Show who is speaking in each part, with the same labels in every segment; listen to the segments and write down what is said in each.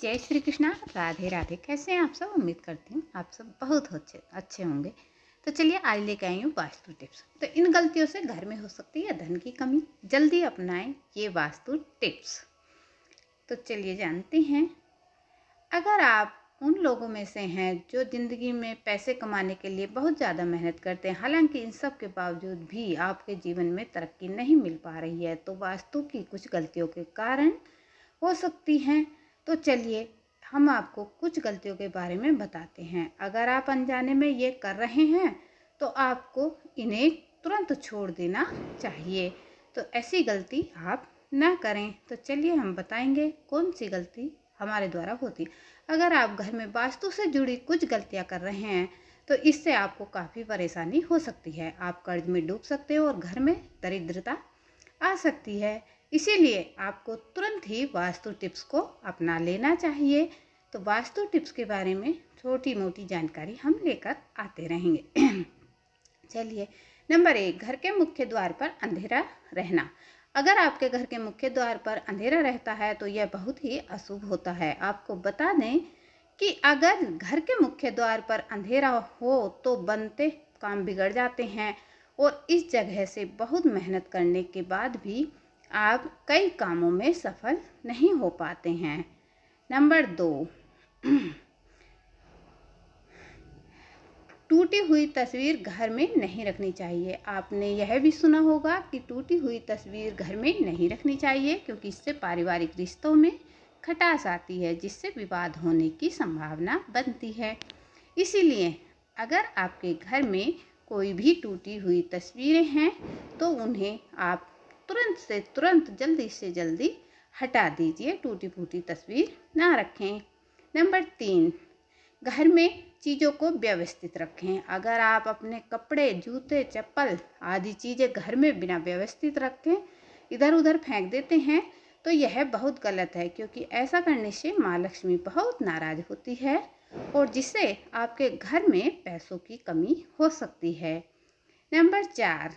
Speaker 1: जय श्री कृष्णा राधे राधे कैसे हैं आप सब उम्मीद करती हूँ आप सब बहुत अच्छे अच्छे होंगे तो चलिए आज लेके आई हूँ वास्तु टिप्स तो इन गलतियों से घर में हो सकती है धन की कमी जल्दी अपनाएं ये वास्तु टिप्स तो चलिए जानते हैं अगर आप उन लोगों में से हैं जो ज़िंदगी में पैसे कमाने के लिए बहुत ज़्यादा मेहनत करते हैं हालांकि इन सब के बावजूद भी आपके जीवन में तरक्की नहीं मिल पा रही है तो वास्तु की कुछ गलतियों के कारण हो सकती हैं तो चलिए हम आपको कुछ गलतियों के बारे में बताते हैं अगर आप अनजाने में ये कर रहे हैं तो आपको इन्हें तुरंत छोड़ देना चाहिए तो ऐसी गलती आप ना करें तो चलिए हम बताएंगे कौन सी गलती हमारे द्वारा होती अगर आप घर में वास्तु से जुड़ी कुछ गलतियाँ कर रहे हैं तो इससे आपको काफ़ी परेशानी हो सकती है आप कर्ज में डूब सकते हो और घर में दरिद्रता आ सकती है इसीलिए आपको तुरंत ही वास्तु टिप्स को अपना लेना चाहिए तो वास्तु टिप्स के बारे में छोटी मोटी जानकारी हम लेकर आते रहेंगे चलिए नंबर एक घर के मुख्य द्वार पर अंधेरा रहना अगर आपके घर के मुख्य द्वार पर अंधेरा रहता है तो यह बहुत ही अशुभ होता है आपको बता दें कि अगर घर के मुख्य द्वार पर अंधेरा हो तो बनते काम बिगड़ जाते हैं और इस जगह से बहुत मेहनत करने के बाद भी आप कई कामों में सफल नहीं हो पाते हैं नंबर दो टूटी हुई तस्वीर घर में नहीं रखनी चाहिए आपने यह भी सुना होगा कि टूटी हुई तस्वीर घर में नहीं रखनी चाहिए क्योंकि इससे पारिवारिक रिश्तों में खटास आती है जिससे विवाद होने की संभावना बनती है इसीलिए अगर आपके घर में कोई भी टूटी हुई तस्वीरें हैं तो उन्हें आप तुरंत से तुरंत जल्दी से जल्दी हटा दीजिए टूटी फूटी तस्वीर ना रखें नंबर तीन घर में चीज़ों को व्यवस्थित रखें अगर आप अपने कपड़े जूते चप्पल आदि चीज़ें घर में बिना व्यवस्थित रखें इधर उधर फेंक देते हैं तो यह बहुत गलत है क्योंकि ऐसा करने से माँ लक्ष्मी बहुत नाराज़ होती है और जिससे आपके घर में पैसों की कमी हो सकती है नंबर चार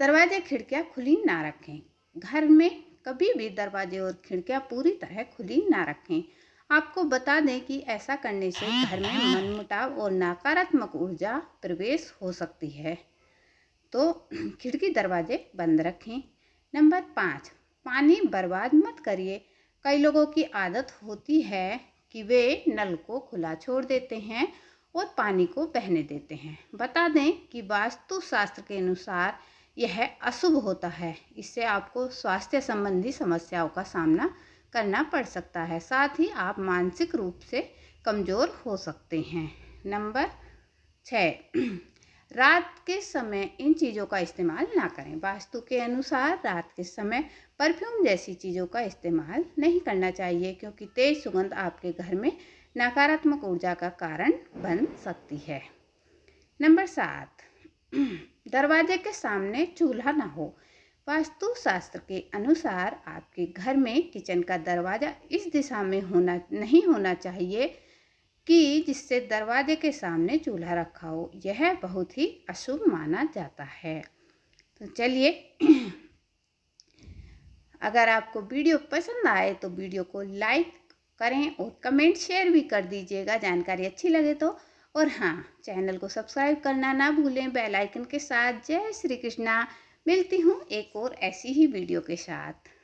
Speaker 1: दरवाजे खिड़कियाँ खुली ना रखें घर में कभी भी दरवाजे और खिड़कियाँ पूरी तरह खुली ना रखें आपको बता दें कि ऐसा करने से घर में मनमुटाव और नकारात्मक ऊर्जा प्रवेश हो सकती है तो खिड़की दरवाजे बंद रखें नंबर पाँच पानी बर्बाद मत करिए कई लोगों की आदत होती है कि वे नल को खुला छोड़ देते हैं और पानी को बहने देते हैं बता दें कि वास्तुशास्त्र के अनुसार यह अशुभ होता है इससे आपको स्वास्थ्य संबंधी समस्याओं का सामना करना पड़ सकता है साथ ही आप मानसिक रूप से कमज़ोर हो सकते हैं नंबर छः रात के समय इन चीज़ों का इस्तेमाल ना करें वास्तु के अनुसार रात के समय परफ्यूम जैसी चीज़ों का इस्तेमाल नहीं करना चाहिए क्योंकि तेज सुगंध आपके घर में नकारात्मक ऊर्जा का कारण बन सकती है नंबर सात दरवाजे के सामने चूल्हा ना हो वास्तु शास्त्र के अनुसार आपके घर में किचन का दरवाज़ा इस दिशा में होना नहीं होना चाहिए कि जिससे दरवाजे के सामने चूल्हा रखा हो यह बहुत ही अशुभ माना जाता है तो चलिए अगर आपको वीडियो पसंद आए तो वीडियो को लाइक करें और कमेंट शेयर भी कर दीजिएगा जानकारी अच्छी लगे तो और हाँ चैनल को सब्सक्राइब करना ना भूलें बेल आइकन के साथ जय श्री कृष्णा मिलती हूँ एक और ऐसी ही वीडियो के साथ